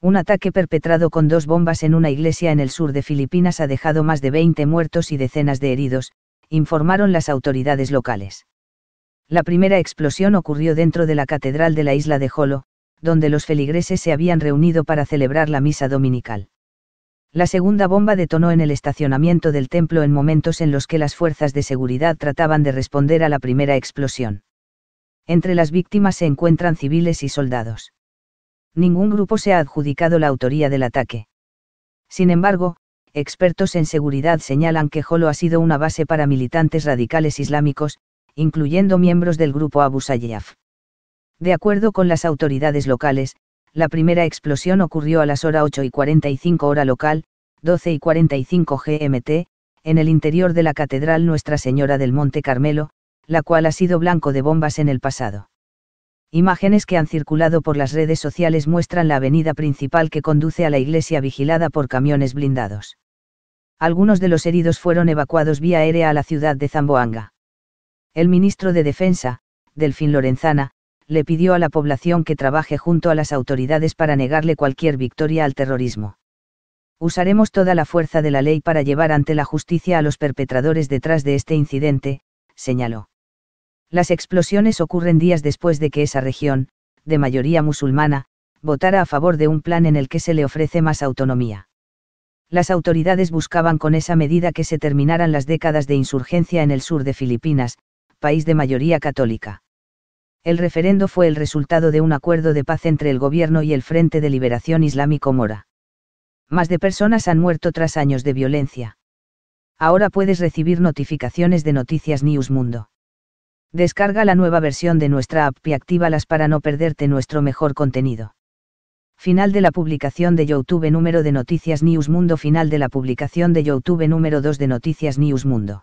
Un ataque perpetrado con dos bombas en una iglesia en el sur de Filipinas ha dejado más de 20 muertos y decenas de heridos, informaron las autoridades locales. La primera explosión ocurrió dentro de la catedral de la isla de Jolo, donde los feligreses se habían reunido para celebrar la misa dominical. La segunda bomba detonó en el estacionamiento del templo en momentos en los que las fuerzas de seguridad trataban de responder a la primera explosión. Entre las víctimas se encuentran civiles y soldados ningún grupo se ha adjudicado la autoría del ataque. Sin embargo, expertos en seguridad señalan que Jolo ha sido una base para militantes radicales islámicos, incluyendo miembros del grupo Abu Sayyaf. De acuerdo con las autoridades locales, la primera explosión ocurrió a las horas 8 y 45 hora local, 12 y 45 GMT, en el interior de la Catedral Nuestra Señora del Monte Carmelo, la cual ha sido blanco de bombas en el pasado. Imágenes que han circulado por las redes sociales muestran la avenida principal que conduce a la iglesia vigilada por camiones blindados. Algunos de los heridos fueron evacuados vía aérea a la ciudad de Zamboanga. El ministro de Defensa, Delfín Lorenzana, le pidió a la población que trabaje junto a las autoridades para negarle cualquier victoria al terrorismo. Usaremos toda la fuerza de la ley para llevar ante la justicia a los perpetradores detrás de este incidente, señaló. Las explosiones ocurren días después de que esa región, de mayoría musulmana, votara a favor de un plan en el que se le ofrece más autonomía. Las autoridades buscaban con esa medida que se terminaran las décadas de insurgencia en el sur de Filipinas, país de mayoría católica. El referendo fue el resultado de un acuerdo de paz entre el gobierno y el Frente de Liberación Islámico Mora. Más de personas han muerto tras años de violencia. Ahora puedes recibir notificaciones de Noticias News Mundo. Descarga la nueva versión de nuestra app y actívalas para no perderte nuestro mejor contenido. Final de la publicación de YouTube número de Noticias News Mundo. Final de la publicación de YouTube número 2 de Noticias News Mundo.